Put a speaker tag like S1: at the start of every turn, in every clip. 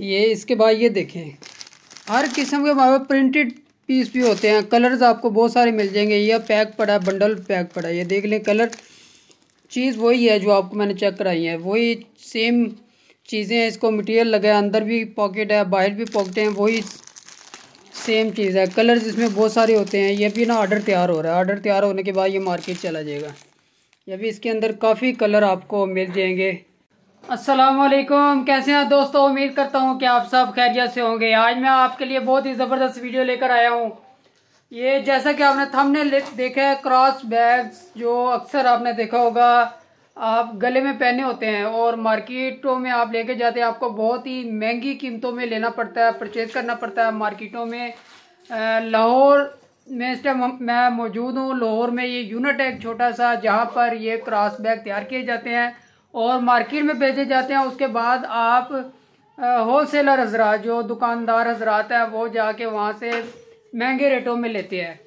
S1: ये इसके बाद ये देखें हर किस्म के वहाँ प्रिंटेड पीस भी होते हैं कलर्स आपको बहुत सारे मिल जाएंगे यह पैक पड़ा बंडल पैक पड़ा ये देख लें कलर चीज़ वही है जो आपको मैंने चेक कराई है वही सेम चीज़ें हैं इसको मटेरियल लगा है अंदर भी पॉकेट है बाहर भी पॉकेट हैं वही सेम चीज़ है कलर्स इसमें बहुत सारे होते हैं ये भी ना ऑर्डर तैयार हो रहा है ऑर्डर तैयार होने के बाद ये मार्केट चला जाएगा ये भी इसके अंदर काफ़ी कलर आपको मिल जाएंगे असलम कैसे हैं दोस्तों उम्मीद करता हूँ कि आप सब खैरियत से होंगे आज मैं आपके लिए बहुत ही ज़बरदस्त वीडियो लेकर आया हूँ ये जैसा कि आपने थमने देखा है क्रॉस बैग्स जो अक्सर आपने देखा होगा आप गले में पहने होते हैं और मार्केटों में आप लेके जाते हैं आपको बहुत ही महंगी कीमतों में लेना पड़ता है परचेज़ करना पड़ता है मार्केटों में लाहौर में इस टाइम मैं मौजूद हूँ लाहौर में ये यूनिट है छोटा सा जहाँ पर ये क्रॉस बैग तैयार किए जाते हैं और मार्केट में भेजे जाते हैं उसके बाद आप होल सेलर हजरा जो दुकानदार हजरात है वो जाके वहाँ से महंगे रेटों में लेते हैं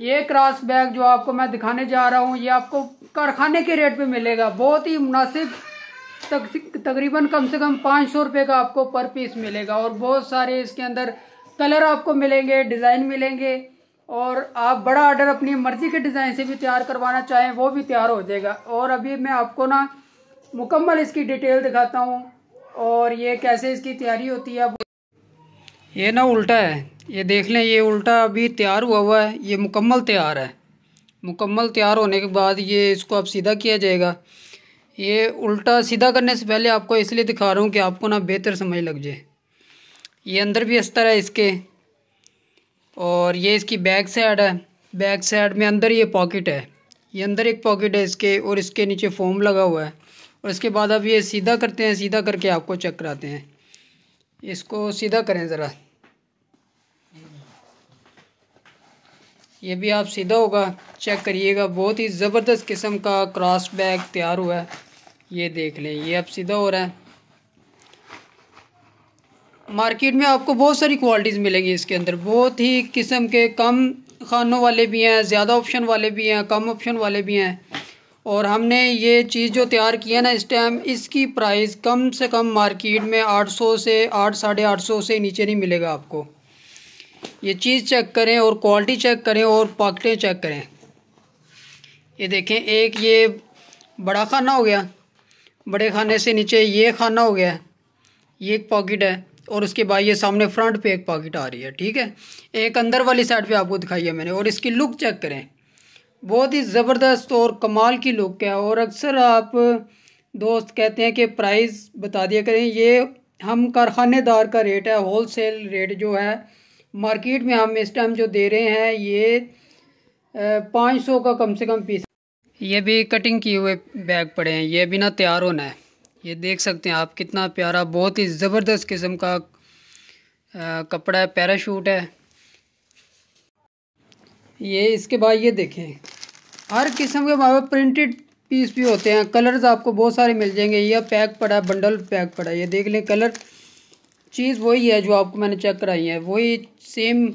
S1: ये क्रॉस बैग जो आपको मैं दिखाने जा रहा हूँ ये आपको कारखाने के रेट पे मिलेगा बहुत ही मुनासिब तक, तकरीबन कम से कम पाँच सौ रुपये का आपको पर पीस मिलेगा और बहुत सारे इसके अंदर कलर आपको मिलेंगे डिज़ाइन मिलेंगे और आप बड़ा आर्डर अपनी मर्ज़ी के डिज़ाइन से भी तैयार करवाना चाहें वो भी तैयार हो जाएगा और अभी मैं आपको ना मुकम्मल इसकी डिटेल दिखाता हूँ और ये कैसे इसकी तैयारी होती है ये ना उल्टा है ये देख लें ये उल्टा अभी तैयार हुआ हुआ है ये मुकम्मल तैयार है मुकम्मल तैयार होने के बाद ये इसको अब सीधा किया जाएगा ये उल्टा सीधा करने से पहले आपको इसलिए दिखा रहा हूँ कि आपको ना बेहतर समझ लग जाए ये अंदर भी अस्तर है इसके और ये इसकी बैक साइड है बैक साइड में अंदर ये पॉकेट है ये अंदर एक पॉकेट है इसके और इसके नीचे फोम लगा हुआ है और इसके बाद अब ये सीधा करते हैं सीधा करके आपको चेक कराते हैं इसको सीधा करें ज़रा ये भी आप सीधा होगा चेक करिएगा बहुत ही ज़बरदस्त किस्म का क्रॉस बैग तैयार हुआ है ये देख लें ये अब सीधा हो रहा है मार्केट में आपको बहुत सारी क्वालिटीज़ मिलेंगी इसके अंदर बहुत ही किस्म के कम खानों वाले भी हैं ज़्यादा ऑप्शन वाले भी हैं कम ऑप्शन वाले भी हैं और हमने ये चीज़ जो तैयार की है ना इस टाइम इसकी प्राइस कम से कम मार्केट में 800 से आठ साढ़े आठ सौ से नीचे नहीं मिलेगा आपको ये चीज़ चेक करें और क्वालिटी चेक करें और पॉकेटें चेक करें ये देखें एक ये बड़ा खाना हो गया बड़े खाने से नीचे ये खाना हो गया ये एक पॉकेट है और उसके बाद ये सामने फ्रंट पे एक पॉकेट आ रही है ठीक है एक अंदर वाली साइड पे आपको दिखाई है मैंने और इसकी लुक चेक करें बहुत ही ज़बरदस्त और कमाल की लुक है और अक्सर आप दोस्त कहते हैं कि प्राइस बता दिया करें ये हम कारखानेदार का रेट है होल सेल रेट जो है मार्केट में हम इस टाइम जो दे रहे हैं ये पाँच सौ का कम से कम पीस ये भी कटिंग किए हुए बैग पड़े हैं ये भी ना तैयार होना है ये देख सकते हैं आप कितना प्यारा बहुत ही ज़बरदस्त किस्म का कपड़ा है पैराशूट है ये इसके बाद ये देखें हर किस्म के वहाँ पर प्रिंटेड पीस भी होते हैं कलर्स आपको बहुत सारे मिल जाएंगे यह पैक पड़ा है बंडल पैक पड़ा है ये देख लें कलर चीज़ वही है जो आपको मैंने चेक कराई है वही सेम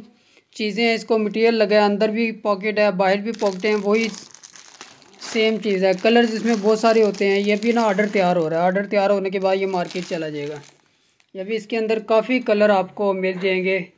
S1: चीज़ें हैं इसको मटेरियल लगा है अंदर भी पॉकेट है बाहर भी पॉकेट हैं वही सेम चीज़ है कलर्स इसमें बहुत सारे होते हैं ये भी ना ऑर्डर तैयार हो रहा है ऑर्डर तैयार होने के बाद ये मार्केट चला जाएगा ये भी इसके अंदर काफ़ी कलर आपको मिल जाएंगे